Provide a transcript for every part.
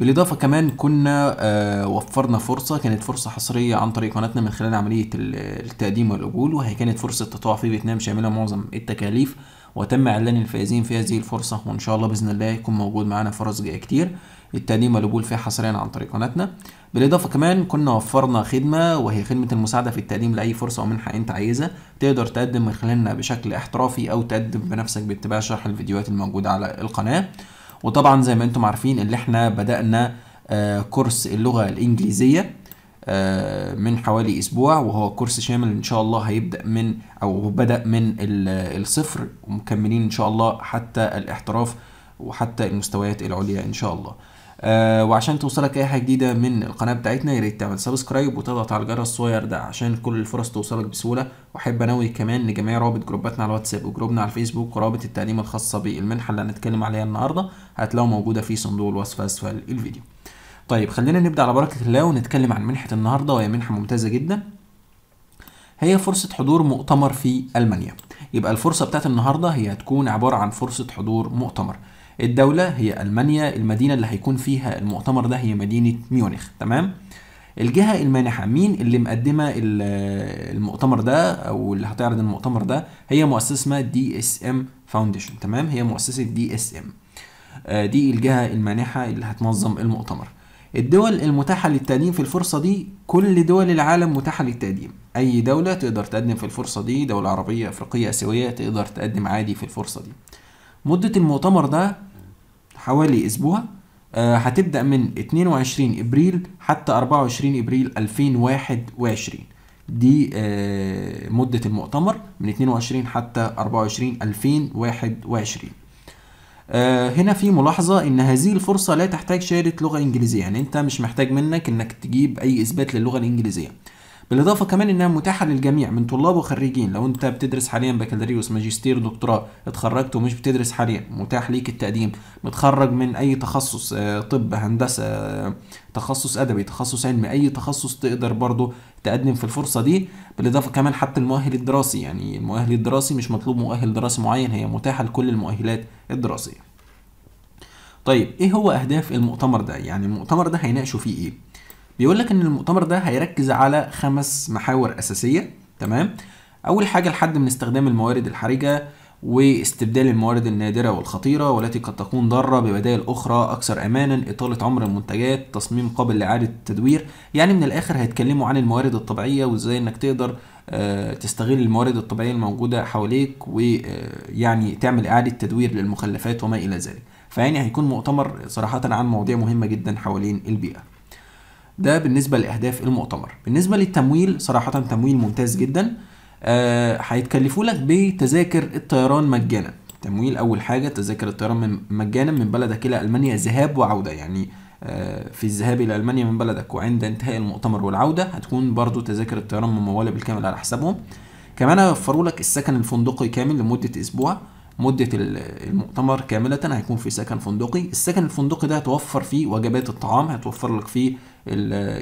بالاضافه كمان كنا آه، وفرنا فرصه كانت فرصه حصريه عن طريق قناتنا من خلال عمليه التقديم والقبول وهي كانت فرصه تطوع في فيتنام شامله معظم التكاليف وتم اعلان الفائزين في هذه الفرصه وان شاء الله باذن الله يكون موجود معانا فرص جايه كتير التقديم والقبول فيها حصريا عن طريق قناتنا بالاضافه كمان كنا وفرنا خدمه وهي خدمه المساعده في التقديم لاي فرصه او منحه انت عايزها تقدر تقدم من خلالنا بشكل احترافي او تقدم بنفسك باتباع شرح الفيديوهات الموجوده على القناه وطبعا زي ما انتم عارفين اللي احنا بدأنا آه، كورس اللغة الإنجليزية آه، من حوالي اسبوع وهو كورس شامل ان شاء الله هيبدا من او بدا من الصفر ومكملين ان شاء الله حتى الاحتراف وحتى المستويات العليا ان شاء الله آه، وعشان توصلك اي حاجه جديده من القناه بتاعتنا يا ريت تعمل سبسكرايب وتضغط على الجرس الصغير ده عشان كل الفرص توصلك بسهوله واحب انوي كمان لجميع روابط جروباتنا على الواتساب وجروبنا على الفيسبوك ورابط التعليم الخاصه بالمنحه اللي هنتكلم عليها النهارده هتلاقوها موجوده في صندوق الوصف اسفل الفيديو طيب خلينا نبدا على بركه الله ونتكلم عن منحه النهارده وهي منحه ممتازه جدا هي فرصه حضور مؤتمر في المانيا يبقى الفرصه بتاعت النهارده هي هتكون عباره عن فرصه حضور مؤتمر الدولة هي ألمانيا المدينة اللي هيكون فيها المؤتمر ده هي مدينة ميونخ تمام الجهة المانحة مين اللي مقدمة المؤتمر ده أو اللي هتعرض المؤتمر ده هي مؤسسة اسمها دي اس ام فاونديشن تمام هي مؤسسة دي اس ام دي الجهة المانحة اللي هتنظم المؤتمر الدول المتاحة للتقديم في الفرصة دي كل دول العالم متاحة للتقديم أي دولة تقدر تقدم في الفرصة دي دولة عربية أفريقية آسيوية تقدر تقدم عادي في الفرصة دي مدة المؤتمر ده حوالي اسبوع آه، هتبدأ من 22 ابريل حتى 24 ابريل 2021 دي آه، مدة المؤتمر من 22 حتى 24 2021 آه، هنا في ملاحظة ان هذه الفرصة لا تحتاج شهادة لغة انجليزية يعني انت مش محتاج منك انك تجيب اي اثبات للغة الانجليزية بالاضافه كمان انها متاحه للجميع من طلاب وخريجين لو انت بتدرس حاليا بكالوريوس ماجستير دكتوراه اتخرجت ومش بتدرس حاليا متاح ليك التقديم متخرج من اي تخصص آه، طب هندسه آه، تخصص ادبي تخصص علمي اي تخصص تقدر برضه تقدم في الفرصه دي بالاضافه كمان حتى المؤهل الدراسي يعني المؤهل الدراسي مش مطلوب مؤهل دراسي معين هي متاحه لكل المؤهلات الدراسيه طيب ايه هو اهداف المؤتمر ده يعني المؤتمر ده هيناقشوا فيه ايه بيقول لك ان المؤتمر ده هيركز على خمس محاور اساسيه تمام اول حاجه الحد من استخدام الموارد الحرجه واستبدال الموارد النادرة والخطيرة والتي قد تكون ضارة ببدائل أخرى أكثر أمانا إطالة عمر المنتجات تصميم قابل لإعادة التدوير يعني من الآخر هيتكلموا عن الموارد الطبيعية وإزاي إنك تقدر آه، تستغل الموارد الطبيعية الموجودة حواليك ويعني آه، تعمل إعادة تدوير للمخلفات وما إلى ذلك فيعني هيكون مؤتمر صراحة عن مواضيع مهمة جدا حوالين البيئة ده بالنسبه لاهداف المؤتمر بالنسبه للتمويل صراحه تمويل ممتاز جدا آه، هيتكلفوا لك بتذاكر الطيران مجانا تمويل اول حاجه تذاكر الطيران مجانا من بلدك الى المانيا ذهاب وعوده يعني آه، في الذهاب الى المانيا من بلدك وعند انتهاء المؤتمر والعوده هتكون برضو تذاكر الطيران مموله بالكامل على حسابهم كمان هيوفروا لك السكن الفندقي كامل لمده اسبوع مدة المؤتمر كاملة هيكون في سكن فندقي، السكن الفندقي ده هتوفر فيه وجبات الطعام، هتوفر لك فيه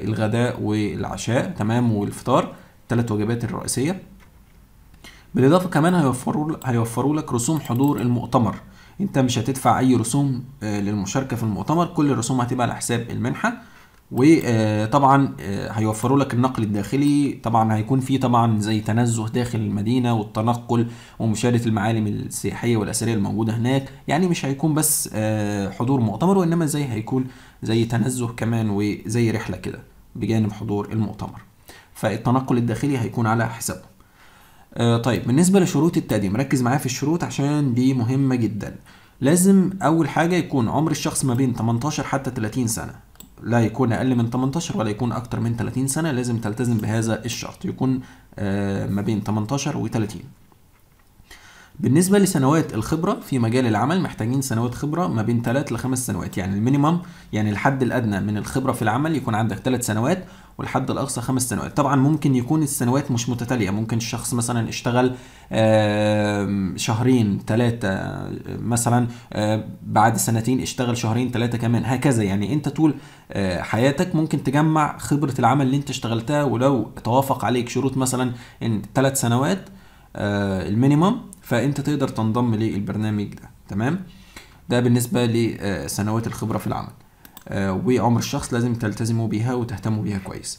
الغداء والعشاء تمام والفطار الثلاث وجبات الرئيسية بالإضافة كمان هيوفروا هيوفروا لك رسوم حضور المؤتمر انت مش هتدفع اي رسوم آه، للمشاركة في المؤتمر كل الرسوم هتبقى على حساب المنحة وطبعا آه، آه، هيوفروا لك النقل الداخلي طبعا هيكون في طبعا زي تنزه داخل المدينه والتنقل ومشاهده المعالم السياحيه والاثريه الموجوده هناك يعني مش هيكون بس آه، حضور مؤتمر وانما زي هيكون زي تنزه كمان وزي رحله كده بجانب حضور المؤتمر فالتنقل الداخلي هيكون على حسابهم طيب بالنسبه لشروط التقديم ركز معايا في الشروط عشان دي مهمه جدا لازم اول حاجه يكون عمر الشخص ما بين 18 حتى 30 سنه لا يكون اقل من 18 ولا يكون اكتر من 30 سنه لازم تلتزم بهذا الشرط يكون آه، ما بين 18 و 30 بالنسبة لسنوات الخبرة في مجال العمل محتاجين سنوات خبرة ما بين 3 ل 5 سنوات يعني المينيمم يعني الحد الأدنى من الخبرة في العمل يكون عندك 3 سنوات والحد الاقصى خمس سنوات طبعا ممكن يكون السنوات مش متتاليه ممكن الشخص مثلا اشتغل شهرين ثلاثه مثلا بعد سنتين اشتغل شهرين ثلاثه كمان هكذا يعني انت طول آه، حياتك ممكن تجمع خبره العمل اللي انت اشتغلتها ولو توافق عليك شروط مثلا ان ثلاث سنوات آه، المينيمم فانت تقدر تنضم للبرنامج ده تمام ده بالنسبه لسنوات الخبره في العمل آه، وامر الشخص لازم تلتزموا بيها وتهتموا بيها كويس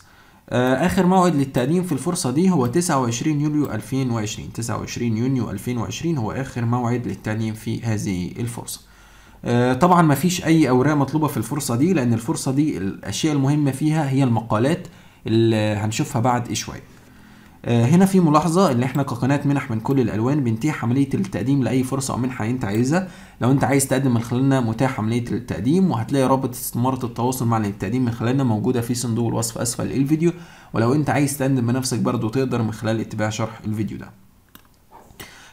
آه، اخر موعد للتقديم في الفرصه دي هو 29 يوليو 2020 29 يونيو 2020 هو اخر موعد للتقديم في هذه الفرصه آه، طبعا ما فيش اي اوراق مطلوبه في الفرصه دي لان الفرصه دي الاشياء المهمه فيها هي المقالات اللي هنشوفها بعد شويه آه، هنا في ملاحظه ان احنا كقناه منح من كل الالوان بنتيح عمليه التقديم لاي فرصه او منحه انت عايزها لو انت عايز تقدم من خلالنا متاح عمليه التقديم وهتلاقي رابط استماره التواصل مع التقديم من خلالنا موجوده في صندوق الوصف اسفل الفيديو ولو انت عايز تقدم بنفسك برضو تقدر من خلال اتباع شرح الفيديو ده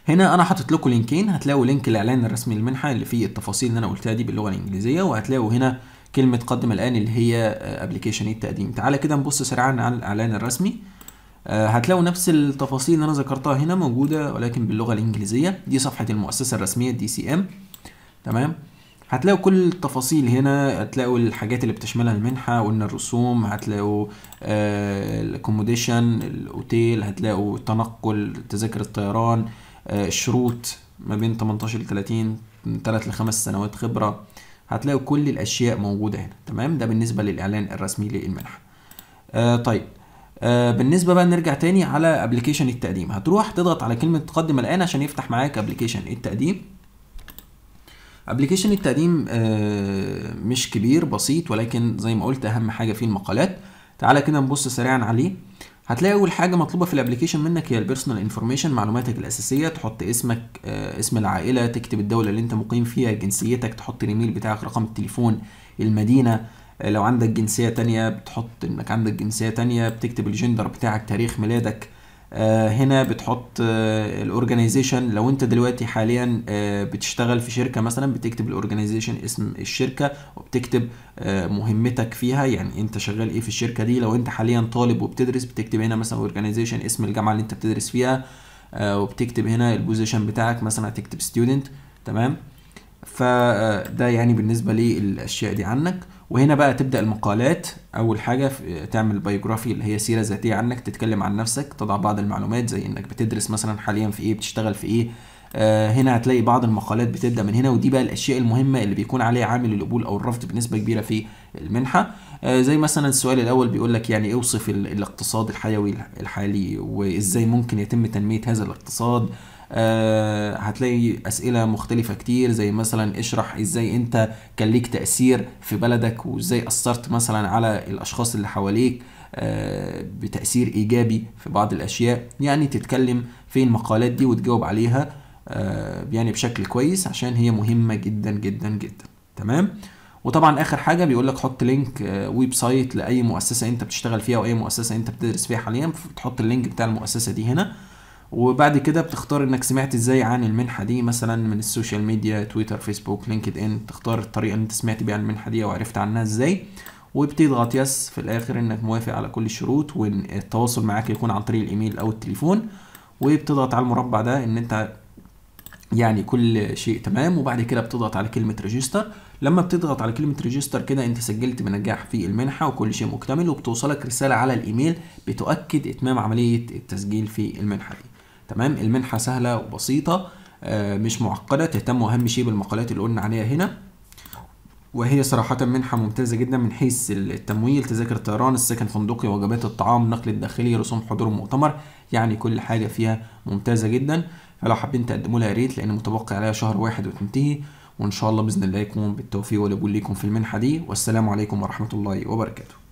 هنا انا حاطط لكم لينكين هتلاقوا لينك الاعلان الرسمي للمنحه اللي فيه التفاصيل اللي انا قلتها دي باللغه الانجليزيه وهتلاقوا هنا كلمه قدم الان اللي هي ابلكيشن آه، إيه التقديم تعالى كده نبص سريعا على الاعلان الرسمي آه، هتلاقوا نفس التفاصيل اللي انا ذكرتها هنا موجوده ولكن باللغه الانجليزيه دي صفحه المؤسسه الرسميه دي سي ام تمام هتلاقوا كل التفاصيل هنا هتلاقوا الحاجات اللي بتشملها المنحة قلنا الرسوم هتلاقوا الاكوموديشن آه، الاوتيل هتلاقوا التنقل تذاكر الطيران الشروط آه، ما بين 18 ل 30 من 3 ل 5 سنوات خبرة هتلاقوا كل الأشياء موجودة هنا تمام ده بالنسبة للإعلان الرسمي للمنحة طيب آه، بالنسبه بقى نرجع تاني على ابلكيشن التقديم هتروح تضغط على كلمه تقدم الان عشان يفتح معاك ابلكيشن التقديم ابلكيشن التقديم آه، مش كبير بسيط ولكن زي ما قلت اهم حاجه فيه المقالات تعالى كده نبص سريعا عليه هتلاقي اول حاجه مطلوبه في الابلكيشن منك هي البيرسونال انفورميشن معلوماتك الاساسيه تحط اسمك آه، اسم العائله تكتب الدوله اللي انت مقيم فيها جنسيتك تحط الايميل بتاعك رقم التليفون المدينه لو عندك جنسية تانية بتحط انك عندك جنسية تانية بتكتب الجندر بتاعك تاريخ ميلادك آه، هنا بتحط آه، الاورجانيزيشن لو انت دلوقتي حاليا آه، بتشتغل في شركه مثلا بتكتب الاورجانيزيشن اسم الشركه وبتكتب مهمتك فيها يعني انت شغال ايه في الشركه دي لو انت حاليا طالب وبتدرس بتكتب هنا مثلا اورجانيزيشن اسم الجامعه اللي انت بتدرس فيها وبتكتب هنا البوزيشن بتاعك مثلا هتكتب ستودنت تمام فده يعني بالنسبه للاشياء دي عنك وهنا بقى تبدا المقالات اول حاجه تعمل بايوجرافي اللي هي سيره ذاتيه عنك تتكلم عن نفسك تضع بعض المعلومات زي انك بتدرس مثلا حاليا في ايه بتشتغل في ايه آه، هنا هتلاقي بعض المقالات بتبدا من هنا ودي بقى الاشياء المهمه اللي بيكون عليها عامل القبول او الرفض بنسبه كبيره في المنحه آه، زي مثلا السؤال الاول بيقول لك يعني اوصف الاقتصاد الحيوي الحالي وازاي ممكن يتم تنميه هذا الاقتصاد آه، هتلاقي اسئله مختلفه كتير زي مثلا اشرح ازاي انت كان ليك تاثير في بلدك وازاي اثرت مثلا على الاشخاص اللي حواليك آه، بتاثير ايجابي في بعض الاشياء يعني تتكلم في المقالات دي وتجاوب عليها آه، يعني بشكل كويس عشان هي مهمه جدا جدا جدا تمام وطبعا اخر حاجه بيقول لك حط لينك ويب سايت لاي مؤسسه انت بتشتغل فيها او اي مؤسسه انت بتدرس فيها حاليا تحط اللينك بتاع المؤسسه دي هنا وبعد كده بتختار انك سمعت ازاي عن المنحه دي مثلا من السوشيال ميديا تويتر فيسبوك لينكد ان تختار الطريقه اللي انت سمعت بيها عن المنحه دي وعرفت عنها ازاي وبتضغط يس في الاخر انك موافق على كل الشروط وان التواصل معاك يكون عن طريق الايميل او التليفون وبتضغط على المربع ده ان انت يعني كل شيء تمام وبعد كده بتضغط على كلمه ريجستر لما بتضغط على كلمه ريجستر كده انت سجلت بنجاح في المنحه وكل شيء مكتمل وبتوصلك رساله على الايميل بتؤكد اتمام عمليه التسجيل في المنحه دي تمام المنحة سهلة وبسيطة آه، مش معقدة تهتم أهم شيء بالمقالات اللي قلنا عليها هنا وهي صراحة منحة ممتازة جدا من حيث التمويل تذاكر الطيران السكن فندقي وجبات الطعام نقل الداخلي رسوم حضور المؤتمر يعني كل حاجة فيها ممتازة جدا فلو حابين تقدموا لها يا ريت لأن متبقي عليها شهر واحد وتنتهي وإن شاء الله بإذن الله يكون بالتوفيق والقبول ليكم في المنحة دي والسلام عليكم ورحمة الله وبركاته